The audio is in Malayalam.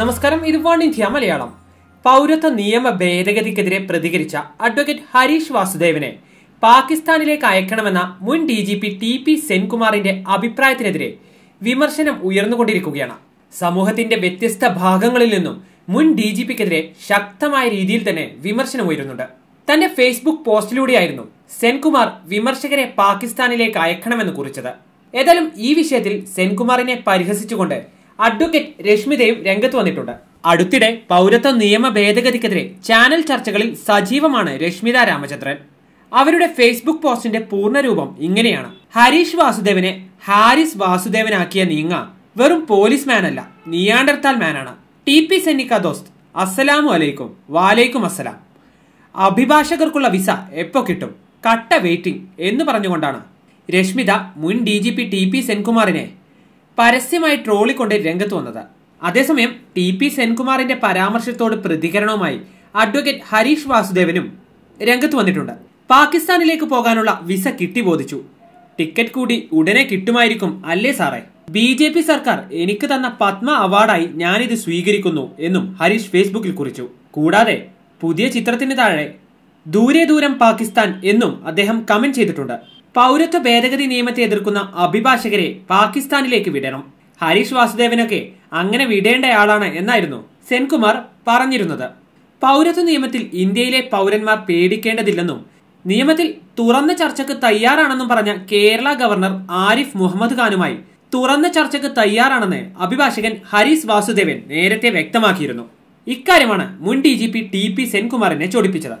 നമസ്കാരം ഇത് വൺ ഇന്ത്യ മലയാളം പൗരത്വ നിയമ ഭേദഗതിക്കെതിരെ പ്രതികരിച്ച അഡ്വക്കേറ്റ് ഹരീഷ് വാസുദേവനെ പാകിസ്ഥാനിലേക്ക് അയക്കണമെന്ന മുൻ D G P T P സെൻകുമാറിന്റെ അഭിപ്രായത്തിനെതിരെ വിമർശനം ഉയർന്നുകൊണ്ടിരിക്കുകയാണ് സമൂഹത്തിന്റെ വ്യത്യസ്ത ഭാഗങ്ങളിൽ നിന്നും മുൻ ഡി ജി പിക്കെതിരെ ശക്തമായ രീതിയിൽ തന്നെ വിമർശനം ഉയരുന്നുണ്ട് തന്റെ ഫേസ്ബുക്ക് പോസ്റ്റിലൂടെയായിരുന്നു സെൻകുമാർ വിമർശകരെ പാകിസ്ഥാനിലേക്ക് അയക്കണമെന്ന് കുറിച്ചത് ഏതായാലും ഈ വിഷയത്തിൽ സെൻകുമാറിനെ പരിഹസിച്ചുകൊണ്ട് അഡ്വക്കേറ്റ് രശ്മിതയും രംഗത്ത് വന്നിട്ടുണ്ട് അടുത്തിടെ പൗരത്വ നിയമ ഭേദഗതിക്കെതിരെ ചാനൽ ചർച്ചകളിൽ സജീവമാണ് രശ്മിത രാമചന്ദ്രൻ അവരുടെ ഫേസ്ബുക്ക് പോസ്റ്റിന്റെ പൂർണ്ണരൂപം ഇങ്ങനെയാണ് ഹരീഷ് വാസുദേവനെ ഹാരിസ് വാസുദേവനാക്കിയ നീങ്ങ വെറും പോലീസ് മാനല്ല നിയാണ്ടർത്താൽ മാനാണ് ടി പി സെന്നിക്ക ദോസ്ത് അസ്സലാമു അലൈക്കും വാലൈക്കും അസ്സലാം അഭിഭാഷകർക്കുള്ള വിസ എപ്പോ കിട്ടും കട്ട വെയിറ്റിംഗ് എന്ന് പറഞ്ഞുകൊണ്ടാണ് രശ്മിത മുൻ D G P T P സെൻകുമാറിനെ പരസ്യമായി ട്രോളിക്കൊണ്ട് രംഗത്ത് വന്നത് അതേസമയം ടി പി സെൻകുമാറിന്റെ പരാമർശത്തോട് പ്രതികരണവുമായി അഡ്വക്കേറ്റ് ഹരീഷ് വാസുദേവനും രംഗത്ത് വന്നിട്ടുണ്ട് പാകിസ്ഥാനിലേക്ക് പോകാനുള്ള വിസ കിട്ടി ബോധിച്ചു ടിക്കറ്റ് കൂടി ഉടനെ കിട്ടുമായിരിക്കും അല്ലേ സാറേ ബി ജെ പി സർക്കാർ എനിക്ക് തന്ന പത്മ അവാർഡായി ഞാനിത് സ്വീകരിക്കുന്നു എന്നും ഹരീഷ് ഫേസ്ബുക്കിൽ കുറിച്ചു കൂടാതെ പുതിയ ചിത്രത്തിന് താഴെ ദൂരെ ദൂരം പാകിസ്ഥാൻ എന്നും അദ്ദേഹം കമന്റ് ചെയ്തിട്ടുണ്ട് പൗരത്വ ഭേദഗതി നിയമത്തെ എതിർക്കുന്ന അഭിഭാഷകരെ പാകിസ്ഥാനിലേക്ക് വിടണം ഹരീഷ് വാസുദേവനൊക്കെ അങ്ങനെ വിടേണ്ടയാളാണ് എന്നായിരുന്നു സെൻകുമാർ പറഞ്ഞിരുന്നത് പൗരത്വ നിയമത്തിൽ ഇന്ത്യയിലെ പൗരന്മാർ പേടിക്കേണ്ടതില്ലെന്നും നിയമത്തിൽ തുറന്ന ചർച്ചയ്ക്ക് തയ്യാറാണെന്നും പറഞ്ഞ കേരള ഗവർണർ ആരിഫ് മുഹമ്മദ് ഖാനുമായി തുറന്ന ചർച്ചയ്ക്ക് തയ്യാറാണെന്ന് അഭിഭാഷകൻ ഹരീഷ് വാസുദേവൻ നേരത്തെ വ്യക്തമാക്കിയിരുന്നു ഇക്കാര്യമാണ് മുൻ D G P T P സെൻകുമാറിനെ ചോദിപ്പിച്ചത്